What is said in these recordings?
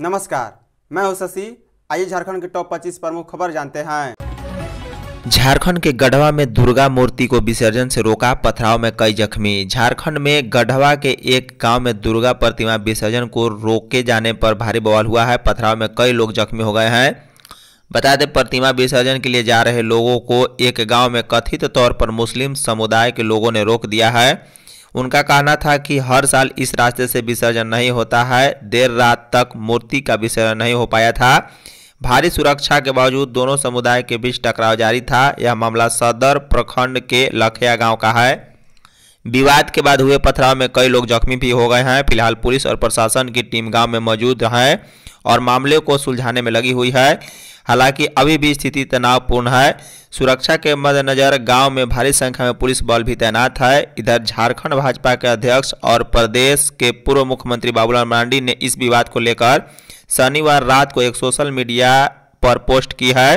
नमस्कार मैं हूं शशि आइए झारखंड के टॉप 25 प्रमुख खबर जानते हैं झारखंड के गढ़वा में दुर्गा मूर्ति को विसर्जन से रोका पथराव में कई जख्मी झारखंड में गढ़वा के एक गांव में दुर्गा प्रतिमा विसर्जन को रोके जाने पर भारी बवाल हुआ है पथराव में कई लोग जख्मी हो गए हैं बता दें प्रतिमा विसर्जन के लिए जा रहे लोगों को एक गांव में कथित तौर पर मुस्लिम समुदाय के लोगों ने रोक दिया है उनका कहना था कि हर साल इस रास्ते से विसर्जन नहीं होता है देर रात तक मूर्ति का विसर्जन नहीं हो पाया था भारी सुरक्षा के बावजूद दोनों समुदाय के बीच टकराव जारी था यह मामला सदर प्रखंड के लखिया गांव का है विवाद के बाद हुए पथराव में कई लोग जख्मी भी हो गए हैं फिलहाल पुलिस और प्रशासन की टीम गांव में मौजूद है और मामले को सुलझाने में लगी हुई है हालांकि अभी भी स्थिति तनावपूर्ण है सुरक्षा के मद्देनजर गांव में भारी संख्या में पुलिस बल भी तैनात है इधर झारखंड भाजपा के अध्यक्ष और प्रदेश के पूर्व मुख्यमंत्री बाबूलाल मांडी ने इस विवाद को लेकर शनिवार रात को एक सोशल मीडिया पर पोस्ट की है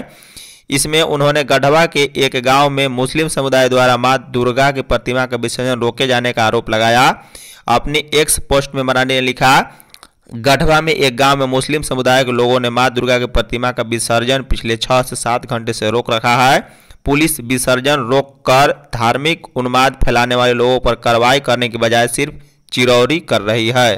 इसमें उन्होंने गढ़वा के एक गांव में मुस्लिम समुदाय द्वारा मां दुर्गा की प्रतिमा का विसर्जन रोके जाने का आरोप लगाया अपनी एक्स पोस्ट में मरानी ने लिखा गढ़वा में एक गांव में मुस्लिम समुदाय के लोगों ने मां दुर्गा की प्रतिमा का विसर्जन पिछले छह से सात घंटे से रोक रखा है पुलिस विसर्जन रोक कर धार्मिक उन्माद फैलाने वाले लोगों पर कार्रवाई करने की बजाय सिर्फ चिरौरी कर रही है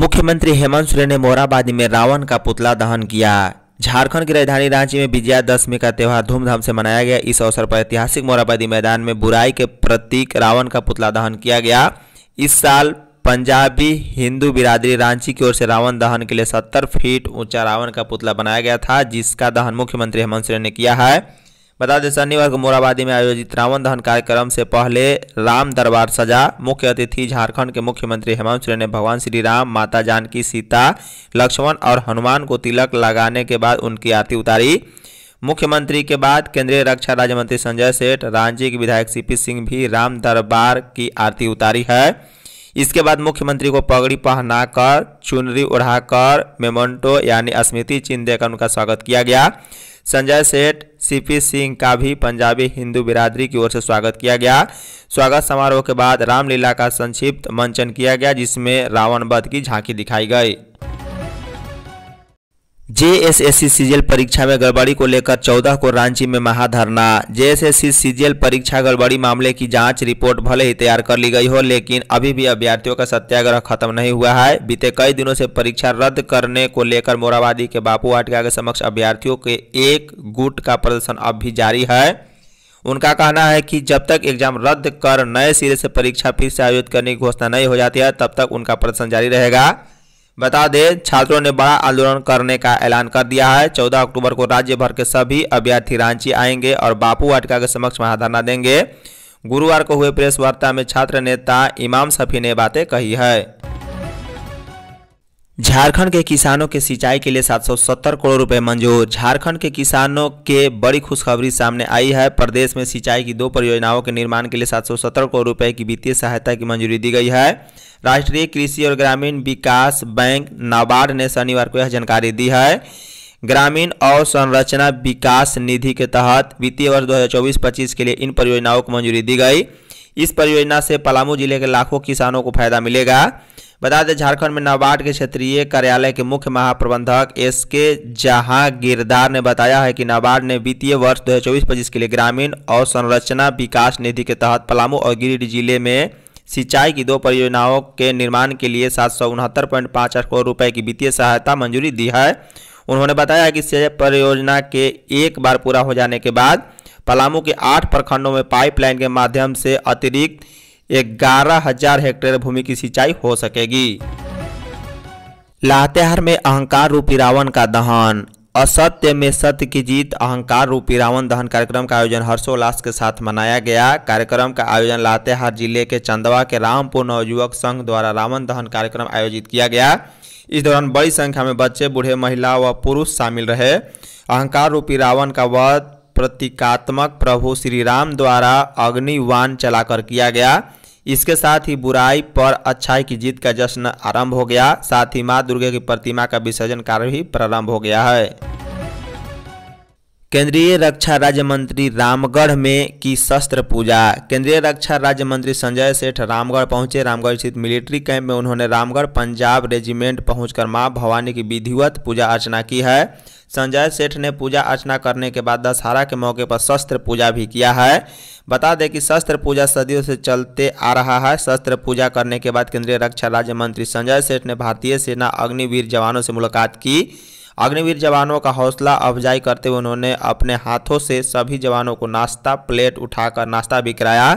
मुख्यमंत्री हेमंत सोरेन ने मोराबादी में रावण का पुतला दहन किया झारखंड की राजधानी रांची में विजयादशमी का त्यौहार धूमधाम से मनाया गया इस अवसर पर ऐतिहासिक मोराबादी मैदान में बुराई के प्रतीक रावण का पुतला दहन किया गया इस साल पंजाबी हिंदू बिरादरी रांची की ओर से रावण दहन के लिए सत्तर फीट ऊंचा रावण का पुतला बनाया गया था जिसका दहन मुख्यमंत्री हेमंत सोरेन ने किया है बता दें शनिवार को मोराबादी में आयोजित रावण दहन कार्यक्रम से पहले राम दरबार सजा मुख्य अतिथि झारखंड के मुख्यमंत्री हेमंत सोरेन ने भगवान श्री राम माता जानकी सीता लक्ष्मण और हनुमान को तिलक लगाने के बाद उनकी आरती उतारी मुख्यमंत्री के बाद केंद्रीय रक्षा राज्य मंत्री संजय सेठ रांची के विधायक सीपी सिंह भी राम दरबार की आरती उतारी है इसके बाद मुख्यमंत्री को पगड़ी पहनाकर चुनरी उड़ाकर मेमोंटो यानी स्मृति चिन्ह देकर उनका स्वागत किया गया संजय सेठ सीपी सिंह का भी पंजाबी हिंदू बिरादरी की ओर से स्वागत किया गया स्वागत समारोह के बाद रामलीला का संक्षिप्त मंचन किया गया जिसमें रावण वध की झांकी दिखाई गई जेएसएससी सीजीएल परीक्षा में गड़बड़ी को लेकर 14 को रांची में महाधरना जेएसएससी सीजीएल परीक्षा गड़बड़ी मामले की जांच रिपोर्ट भले ही तैयार कर ली गई हो लेकिन अभी भी अभ्यर्थियों का सत्याग्रह खत्म नहीं हुआ है बीते कई दिनों से परीक्षा रद्द करने को लेकर मोराबादी के बापू वाटिका के समक्ष अभ्यर्थियों के एक गुट का प्रदर्शन अब भी जारी है उनका कहना है कि जब तक एग्जाम रद्द कर नए सिरे से परीक्षा फिर से आयोजित करने की घोषणा नहीं हो जाती है तब तक उनका प्रदर्शन जारी रहेगा बता दें छात्रों ने बड़ा आंदोलन करने का ऐलान कर दिया है 14 अक्टूबर को राज्य भर के सभी अभ्यर्थी रांची आएंगे और बापू वाटिका के समक्ष महाधरना देंगे गुरुवार को हुए प्रेस वार्ता में छात्र नेता इमाम सफी ने बातें कही है झारखंड के किसानों के सिंचाई के लिए 770 करोड़ रुपए मंजूर झारखंड के किसानों के बड़ी खुशखबरी सामने आई है प्रदेश में सिंचाई की दो परियोजनाओं के निर्माण के लिए 770 करोड़ रुपए की वित्तीय सहायता की मंजूरी दी गई है राष्ट्रीय कृषि और ग्रामीण विकास बैंक नाबार्ड ने शनिवार को यह जानकारी दी है ग्रामीण और संरचना विकास निधि के तहत वित्तीय वर्ष 2024-25 के लिए इन परियोजनाओं को मंजूरी दी गई इस परियोजना से पलामू जिले के लाखों किसानों को फायदा मिलेगा बता दें झारखंड में नाबार्ड के क्षेत्रीय कार्यालय के मुख्य महाप्रबंधक एस के जहांगीरदार ने बताया है कि नाबार्ड ने वित्तीय वर्ष 2024-25 के लिए ग्रामीण और संरचना विकास निधि के तहत पलामू और गिरिडीह जिले में सिंचाई की दो परियोजनाओं के निर्माण के लिए सात सौ उनहत्तर पॉइंट पाँच आठ करोड़ रुपये की वित्तीय सहायता मंजूरी दी है उन्होंने बताया कि परियोजना के एक बार पूरा हो जाने के बाद पलामू के आठ प्रखंडों में पाइपलाइन के माध्यम से अतिरिक्त ग्यारह हजार हेक्टेयर भूमि की सिंचाई हो सकेगी लातेहार में अहंकार रूपी रावण का दहन असत्य में सत्य की जीत अहंकार रूपी रावण दहन कार्यक्रम का आयोजन हर्षोल्लास के साथ मनाया गया कार्यक्रम का आयोजन लातेहार जिले के चंदवा के रामपुर नवयुवक संघ द्वारा रावण दहन कार्यक्रम आयोजित किया गया इस दौरान बड़ी संख्या में बच्चे बूढ़े महिला व पुरुष शामिल रहे अहंकार रूपी रावण का वध प्रतीकात्मक प्रभु श्री राम द्वारा अग्निवान चलाकर किया गया इसके साथ ही बुराई पर अच्छाई की जीत का जश्न आरंभ हो गया साथ ही माँ दुर्गा की प्रतिमा का विसर्जन कार्य भी प्रारंभ हो गया है केंद्रीय रक्षा राज्य मंत्री रामगढ़ में की शस्त्र पूजा केंद्रीय रक्षा राज्य मंत्री संजय सेठ रामगढ़ पहुंचे रामगढ़ स्थित मिलिट्री कैंप में उन्होंने रामगढ़ पंजाब रेजिमेंट पहुंचकर मां भवानी की विधिवत पूजा अर्चना की है संजय सेठ ने पूजा अर्चना करने के बाद दशहरा के मौके पर शस्त्र पूजा भी किया है बता दें कि शस्त्र पूजा सदियों से चलते आ रहा है शस्त्र पूजा करने के बाद केंद्रीय रक्षा राज्य मंत्री संजय सेठ ने भारतीय सेना अग्निवीर जवानों से मुलाकात की अग्निवीर जवानों का हौसला अफजाई करते हुए उन्होंने अपने हाथों से सभी जवानों को नाश्ता प्लेट उठाकर नाश्ता भी कराया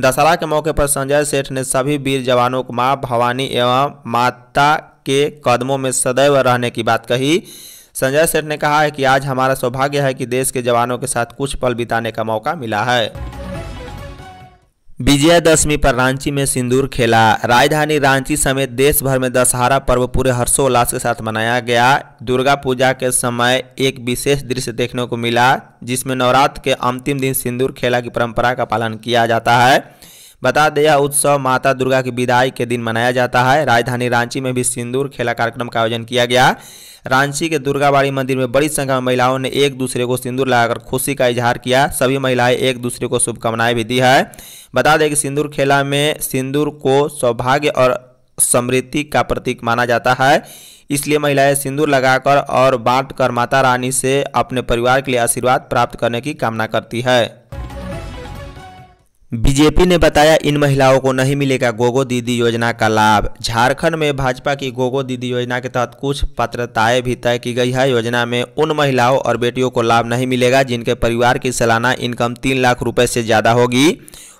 दशहरा के मौके पर संजय सेठ ने सभी वीर जवानों को माँ भवानी एवं माता के कदमों में सदैव रहने की बात कही संजय सेठ ने कहा है कि आज हमारा सौभाग्य है कि देश के जवानों के साथ कुछ पल बिताने का मौका मिला है विजयादशमी पर रांची में सिंदूर खेला राजधानी रांची समेत देश भर में दशहरा पर्व पूरे हर्षोल्लास के साथ मनाया गया दुर्गा पूजा के समय एक विशेष दृश्य देखने को मिला जिसमें नवरात्र के अंतिम दिन सिंदूर खेला की परंपरा का पालन किया जाता है बता दें यह उत्सव माता दुर्गा की विदाई के दिन मनाया जाता है राजधानी रांची में भी सिंदूर खेला कार्यक्रम का आयोजन किया गया रांची के दुर्गाबाड़ी मंदिर में बड़ी संख्या में महिलाओं ने एक दूसरे को सिंदूर लगाकर खुशी का इजहार किया सभी महिलाएं एक दूसरे को शुभकामनाएं भी दी है बता दें कि सिंदूर खेला में सिंदूर को सौभाग्य और समृद्धि का प्रतीक माना जाता है इसलिए महिलाएं सिंदूर लगाकर और बांटकर कर माता रानी से अपने परिवार के लिए आशीर्वाद प्राप्त करने की कामना करती है बीजेपी ने बताया इन महिलाओं को नहीं मिलेगा गोगो दीदी योजना का लाभ झारखंड में भाजपा की गोगो दीदी योजना के तहत कुछ पात्रताएं भी तय की गई है योजना में उन महिलाओं और बेटियों को लाभ नहीं मिलेगा जिनके परिवार की सालाना इनकम तीन लाख रुपए से ज़्यादा होगी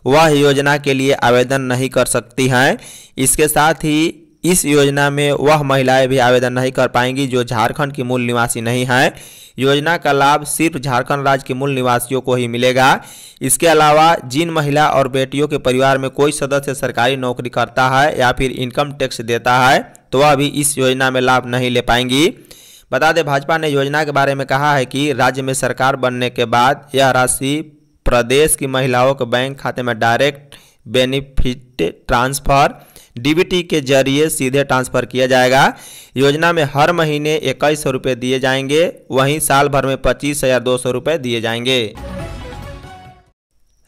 वह योजना के लिए आवेदन नहीं कर सकती हैं इसके साथ ही इस योजना में वह महिलाएं भी आवेदन नहीं कर पाएंगी जो झारखंड की मूल निवासी नहीं हैं योजना का लाभ सिर्फ झारखंड राज्य के मूल निवासियों को ही मिलेगा इसके अलावा जिन महिला और बेटियों के परिवार में कोई सदस्य सरकारी नौकरी करता है या फिर इनकम टैक्स देता है तो वह भी इस योजना में लाभ नहीं ले पाएंगी बता दें भाजपा ने योजना के बारे में कहा है कि राज्य में सरकार बनने के बाद यह राशि प्रदेश की महिलाओं के बैंक खाते में डायरेक्ट बेनिफिट ट्रांसफर डीबीटी के जरिए सीधे ट्रांसफर किया जाएगा योजना में हर महीने इक्कीस सौ रुपये दिए जाएंगे वहीं साल भर में पच्चीस हजार दो सौ रुपये दिए जाएंगे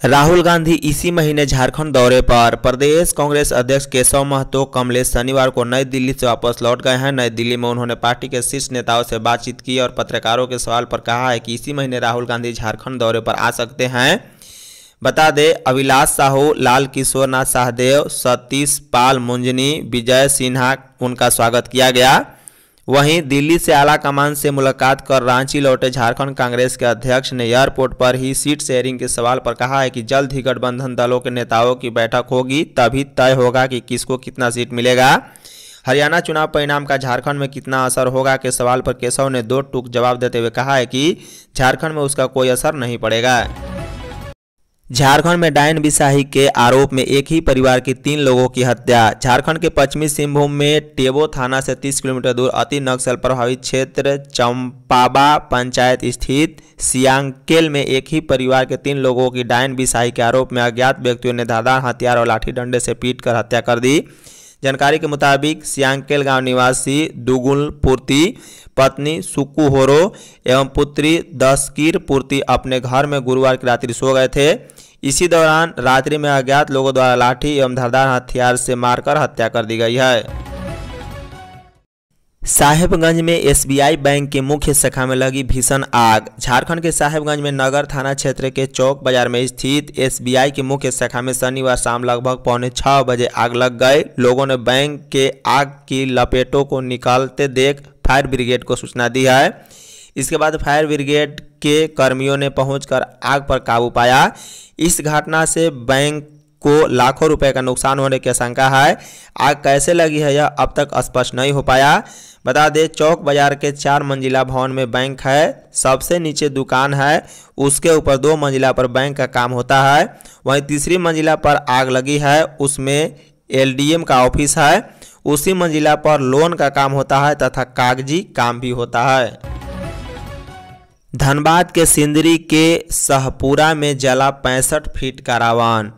राहुल गांधी इसी महीने झारखंड दौरे पर प्रदेश कांग्रेस अध्यक्ष केशव महतो कमलेश शनिवार को नई दिल्ली से वापस लौट गए हैं नई दिल्ली में उन्होंने पार्टी के शीर्ष नेताओं से बातचीत की और पत्रकारों के सवाल पर कहा है कि इसी महीने राहुल गांधी झारखंड दौरे पर आ सकते हैं बता दे अविलाश साहू लाल किशोरनाथ सहदेव सतीश पाल मुंजनी विजय सिन्हा उनका स्वागत किया गया वहीं दिल्ली से आला कमान से मुलाकात कर रांची लौटे झारखंड कांग्रेस के अध्यक्ष ने एयरपोर्ट पर ही सीट शेयरिंग के सवाल पर कहा है कि जल्द ही गठबंधन दलों के नेताओं की बैठक होगी तभी तय होगा कि किसको कितना सीट मिलेगा हरियाणा चुनाव परिणाम का झारखंड में कितना असर होगा के सवाल पर केशव ने दो टूक जवाब देते हुए कहा है कि झारखंड में उसका कोई असर नहीं पड़ेगा झारखंड में डायन बिसाही के आरोप में एक ही परिवार के तीन लोगों की हत्या झारखंड के पश्चिमी सिंहभूम में टेबो थाना से 30 किलोमीटर दूर अति नक्सल प्रभावित क्षेत्र चंपाबा पंचायत स्थित सियांगकेल में एक ही परिवार के तीन लोगों की डायन बिसाही के आरोप में अज्ञात व्यक्तियों ने धाधार हथियार और लाठी डंडे से पीट कर हत्या कर दी जानकारी के मुताबिक सियांगकेल गांव निवासी दुगुल पूर्ति पत्नी सुक्कू होरो एवं पुत्री दसकीर पूर्ति अपने घर में गुरुवार की रात्रि सो गए थे इसी दौरान रात्रि में अज्ञात लोगों द्वारा लाठी एवं धारदार हथियार से मारकर हत्या कर दी गई है साहेबगंज में एसबीआई बैंक के मुख्य शाखा में लगी भीषण आग झारखंड के साहेबगंज में नगर थाना क्षेत्र के चौक बाजार में स्थित एसबीआई की मुख्य शाखा में शनिवार शाम लगभग पौने छः बजे आग लग गए लोगों ने बैंक के आग की लपेटों को निकालते देख फायर ब्रिगेड को सूचना दी है इसके बाद फायर ब्रिगेड के कर्मियों ने पहुंचकर आग पर काबू पाया इस घटना से बैंक को लाखों रुपए का नुकसान होने की आशंका है आग कैसे लगी है यह अब तक स्पष्ट नहीं हो पाया बता दें चौक बाजार के चार मंजिला भवन में बैंक है सबसे नीचे दुकान है उसके ऊपर दो मंजिला पर बैंक का काम होता है वहीं तीसरी मंजिला पर आग लगी है उसमें एलडीएम का ऑफिस है उसी मंजिला पर लोन का काम होता है तथा कागजी काम भी होता है धनबाद के सिंदरी के सहपुरा में जला पैंसठ फीट का रावण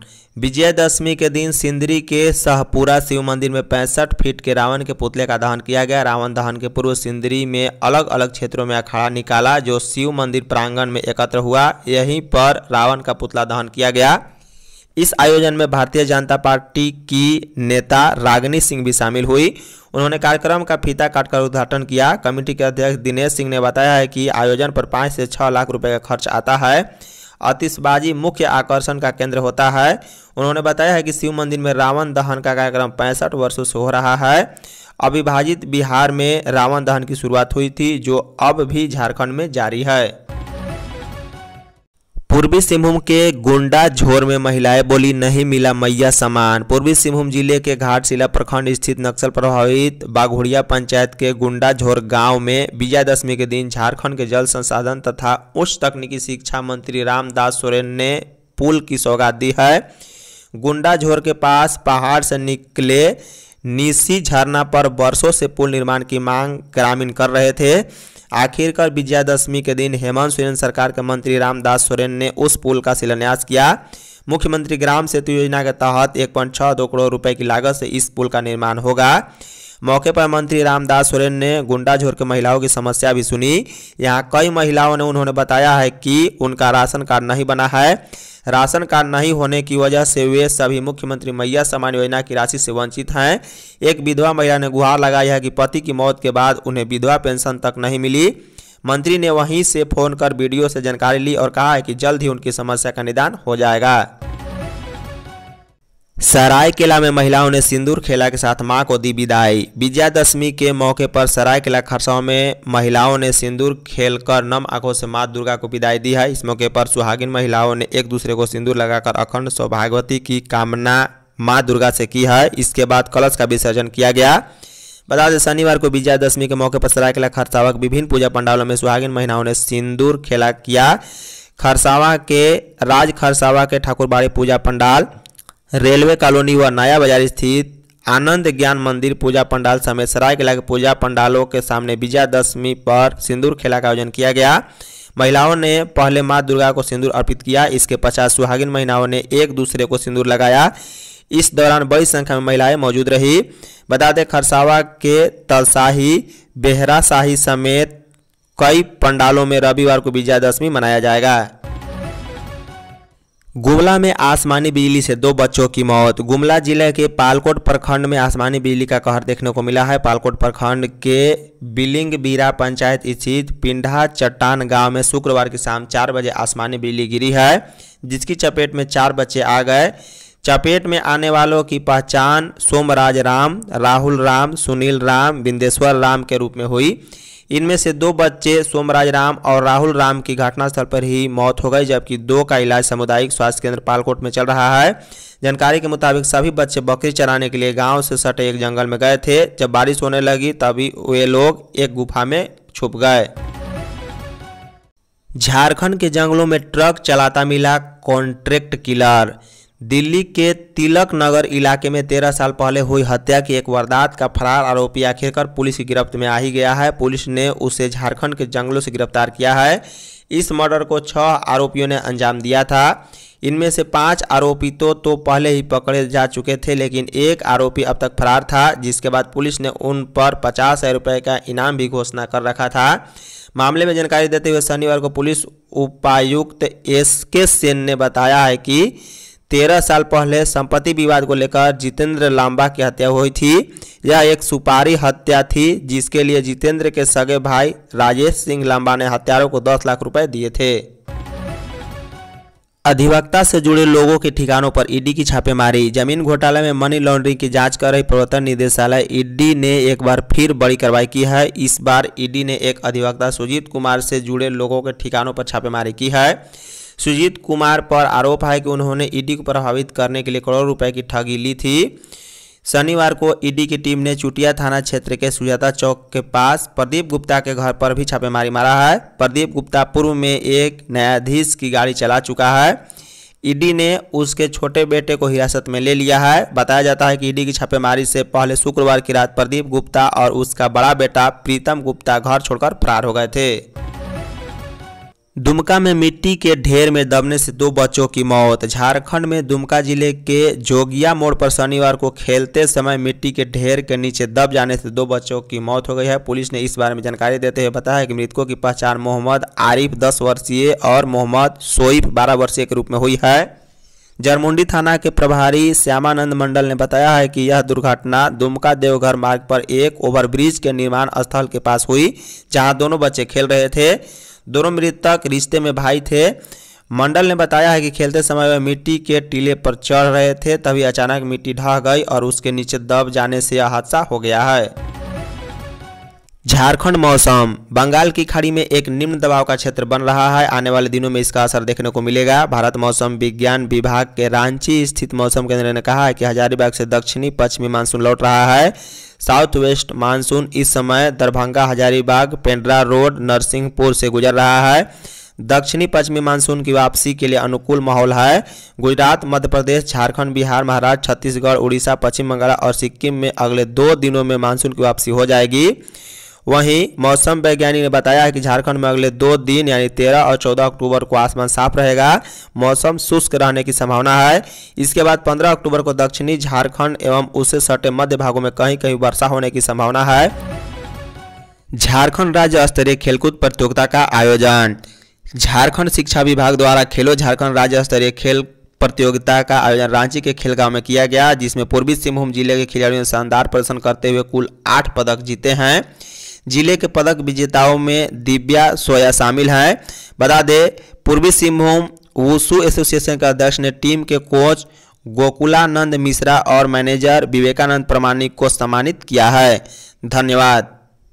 विजयदशमी के दिन सिंदरी के सहपुरा शिव मंदिर में पैंसठ फीट के रावण के पुतले का दहन किया गया रावण दहन के पूर्व सिंदरी में अलग अलग क्षेत्रों में अखाड़ा निकाला जो शिव मंदिर प्रांगण में एकत्र हुआ यहीं पर रावण का पुतला दहन किया गया इस आयोजन में भारतीय जनता पार्टी की नेता रागनी सिंह भी शामिल हुई उन्होंने कार्यक्रम का फीता काटकर उद्घाटन किया कमेटी के अध्यक्ष दिनेश सिंह ने बताया है कि आयोजन पर पाँच से छः लाख रुपए का खर्च आता है आतिशबाजी मुख्य आकर्षण का केंद्र होता है उन्होंने बताया है कि शिव मंदिर में रावण दहन का कार्यक्रम पैंसठ वर्षों से हो रहा है अविभाजित बिहार में रावण दहन की शुरुआत हुई थी जो अब भी झारखंड में जारी है पूर्वी सिंहभूम के गोंडा झोर में महिलाएं बोली नहीं मिला मैया सामान पूर्वी सिंहभूम जिले के घाटशिला प्रखंड स्थित नक्सल प्रभावित बाघुड़िया पंचायत के गुंडा झोर गांव में विजयादशमी के दिन झारखंड के जल संसाधन तथा उच्च तकनीकी शिक्षा मंत्री रामदास सोरेन ने पुल की सौगात दी है गुंडा झोर के पास पहाड़ से निकले निसी झरना पर बरसों से पुल निर्माण की मांग ग्रामीण कर रहे थे आखिरकार विजयादशमी के दिन हेमंत सोरेन सरकार के मंत्री रामदास सोरेन ने उस पुल का शिलान्यास किया मुख्यमंत्री ग्राम सेतु योजना के तहत एक पॉइंट छः दो करोड़ रुपए की लागत से इस पुल का निर्माण होगा मौके पर मंत्री रामदास सोरेन ने गुंडा झोर के महिलाओं की समस्या भी सुनी यहाँ कई महिलाओं ने उन्होंने बताया है कि उनका राशन कार्ड नहीं बना है राशन कार्ड नहीं होने की वजह से वे सभी मुख्यमंत्री मैया समान योजना की राशि से वंचित हैं एक विधवा महिला ने गुहार लगाई है कि पति की मौत के बाद उन्हें विधवा पेंशन तक नहीं मिली मंत्री ने वहीं से फोन कर वीडियो से जानकारी ली और कहा है कि जल्द ही उनकी समस्या का निदान हो जाएगा सरायकेला में महिलाओं ने सिंदूर खेला के साथ मां को दी विदाई विजयादशमी के मौके पर सरायकेला खरसाओं में महिलाओं ने सिंदूर खेलकर नम आंखों से मां दुर्गा को विदाई दी है इस मौके पर सुहागिन महिलाओं ने एक दूसरे को सिंदूर लगाकर अखंड सौभागवती की कामना मां दुर्गा से की है इसके बाद कलश का विसर्जन किया गया बता दें शनिवार को विजयादशमी के मौके पर सरायकेला खरसावा विभिन्न पूजा पंडालों में सुहागिन महिलाओं ने सिंदूर खेला किया खरसावा के राज खरसावा के ठाकुरबाड़ी पूजा पंडाल रेलवे कॉलोनी व नया बाजार स्थित आनंद ज्ञान मंदिर पूजा पंडाल समेत सरायकला के पूजा पंडालों के सामने विजयादशमी पर सिंदूर खेला का आयोजन किया गया महिलाओं ने पहले माँ दुर्गा को सिंदूर अर्पित किया इसके पचास सुहागिन महिलाओं ने एक दूसरे को सिंदूर लगाया इस दौरान बड़ी संख्या में महिलाएं मौजूद रही बता दें खरसावा के तलसाही बेहरा शाही समेत कई पंडालों में रविवार को विजयादशमी मनाया जाएगा गुमला में आसमानी बिजली से दो बच्चों की मौत गुमला जिले के पालकोट प्रखंड में आसमानी बिजली का कहर देखने को मिला है पालकोट प्रखंड के बिलिंग बीरा पंचायत स्थित पिंडा चट्टान गांव में शुक्रवार की शाम चार बजे आसमानी बिजली गिरी है जिसकी चपेट में चार बच्चे आ गए चपेट में आने वालों की पहचान सोमराज राम राहुल राम सुनील राम बिंदेश्वर राम के रूप में हुई इनमें से दो बच्चे सोमराज राम और राहुल राम की घटनास्थल पर ही मौत हो गई जबकि दो का इलाज सामुदायिक स्वास्थ्य केंद्र पालकोट में चल रहा है जानकारी के मुताबिक सभी बच्चे बकरी चराने के लिए गांव से सटे एक जंगल में गए थे जब बारिश होने लगी तभी वे लोग एक गुफा में छुप गए झारखंड के जंगलों में ट्रक चलाता मिला कॉन्ट्रैक्ट किलर दिल्ली के तिलक नगर इलाके में तेरह साल पहले हुई हत्या की एक वारदात का फरार आरोपी आखिरकार पुलिस की गिरफ्त में आ ही गया है पुलिस ने उसे झारखंड के जंगलों से गिरफ्तार किया है इस मर्डर को छह आरोपियों ने अंजाम दिया था इनमें से पांच आरोपी तो, तो पहले ही पकड़े जा चुके थे लेकिन एक आरोपी अब तक फरार था जिसके बाद पुलिस ने उन पर पचास हज़ार रुपये का इनाम भी घोषणा कर रखा था मामले में जानकारी देते हुए शनिवार को पुलिस उपायुक्त एस के सेन ने बताया है कि तेरह साल पहले संपत्ति विवाद को लेकर जितेंद्र लांबा की हत्या हुई थी यह एक सुपारी हत्या थी जिसके लिए जितेंद्र के सगे भाई राजेश सिंह लांबा ने हत्यारों को दस लाख रुपए दिए थे अधिवक्ता से जुड़े लोगों के ठिकानों पर ईडी की छापेमारी जमीन घोटाले में मनी लॉन्ड्रिंग की जांच कर रही प्रवर्तन निदेशालय ईडी ने एक बार फिर बड़ी कार्रवाई की है इस बार ईडी ने एक अधिवक्ता सुजीत कुमार से जुड़े लोगों के ठिकानों पर छापेमारी की है सुजीत कुमार पर आरोप है कि उन्होंने ईडी को प्रभावित करने के लिए करोड़ों रुपए की ठगी ली थी शनिवार को ईडी की टीम ने चुटिया थाना क्षेत्र के सुजाता चौक के पास प्रदीप गुप्ता के घर पर भी छापेमारी मारा है प्रदीप गुप्ता पूर्व में एक न्यायाधीश की गाड़ी चला चुका है ईडी ने उसके छोटे बेटे को हिरासत में ले लिया है बताया जाता है कि ईडी की छापेमारी से पहले शुक्रवार की रात प्रदीप गुप्ता और उसका बड़ा बेटा प्रीतम गुप्ता घर छोड़कर फरार हो गए थे दुमका में मिट्टी के ढेर में दबने से दो बच्चों की मौत झारखंड में दुमका जिले के जोगिया मोड़ पर शनिवार को खेलते समय मिट्टी के ढेर के नीचे दब जाने से दो बच्चों की मौत हो गई है पुलिस ने इस बारे में जानकारी देते हुए बताया है कि मृतकों की पहचान मोहम्मद आरिफ दस वर्षीय और मोहम्मद सोइफ बारह वर्षीय के रूप में हुई है जरमुंडी थाना के प्रभारी श्यामानंद मंडल ने बताया है कि यह दुर्घटना दुमका देवघर मार्ग पर एक ओवरब्रिज के निर्माण स्थल के पास हुई जहाँ दोनों बच्चे खेल रहे थे दोनों मृतक रिश्ते में भाई थे मंडल ने बताया है कि खेलते समय वह मिट्टी के टीले पर चढ़ रहे थे तभी अचानक मिट्टी ढह गई और उसके नीचे दब जाने से यह हादसा हो गया है झारखंड मौसम बंगाल की खाड़ी में एक निम्न दबाव का क्षेत्र बन रहा है आने वाले दिनों में इसका असर देखने को मिलेगा भारत मौसम विज्ञान विभाग के रांची स्थित मौसम केंद्र ने कहा है कि हजारीबाग से दक्षिणी पश्चिमी मानसून लौट रहा है साउथ वेस्ट मानसून इस समय दरभंगा हजारीबाग पेंड्रा रोड नरसिंहपुर से गुजर रहा है दक्षिणी पश्चिमी मानसून की वापसी के लिए अनुकूल माहौल है गुजरात मध्य प्रदेश झारखंड बिहार महाराष्ट्र छत्तीसगढ़ उड़ीसा पश्चिम बंगाल और सिक्किम में अगले दो दिनों में मानसून की वापसी हो जाएगी वहीं मौसम वैज्ञानिक ने बताया है कि झारखंड में अगले दो दिन यानी तेरह और चौदह अक्टूबर को आसमान साफ रहेगा मौसम शुष्क रहने की संभावना है इसके बाद पंद्रह अक्टूबर को दक्षिणी झारखंड एवं उससे सटे मध्य भागों में कहीं कहीं वर्षा होने की संभावना है झारखंड राज्य स्तरीय खेलकूद प्रतियोगिता का आयोजन झारखंड शिक्षा विभाग द्वारा खेलो झारखंड राज्य स्तरीय खेल प्रतियोगिता का आयोजन रांची के खेलगांव में किया गया जिसमें पूर्वी सिंहभूम जिले के खिलाड़ियों ने शानदार प्रदर्शन करते हुए कुल आठ पदक जीते हैं जिले के पदक विजेताओं में दिव्या सोया शामिल हैं बता दें पूर्वी सिंहभूम वुसु एसोसिएशन के अध्यक्ष ने टीम के कोच गोकुलानंद मिश्रा और मैनेजर विवेकानंद प्रमाणिक को सम्मानित किया है धन्यवाद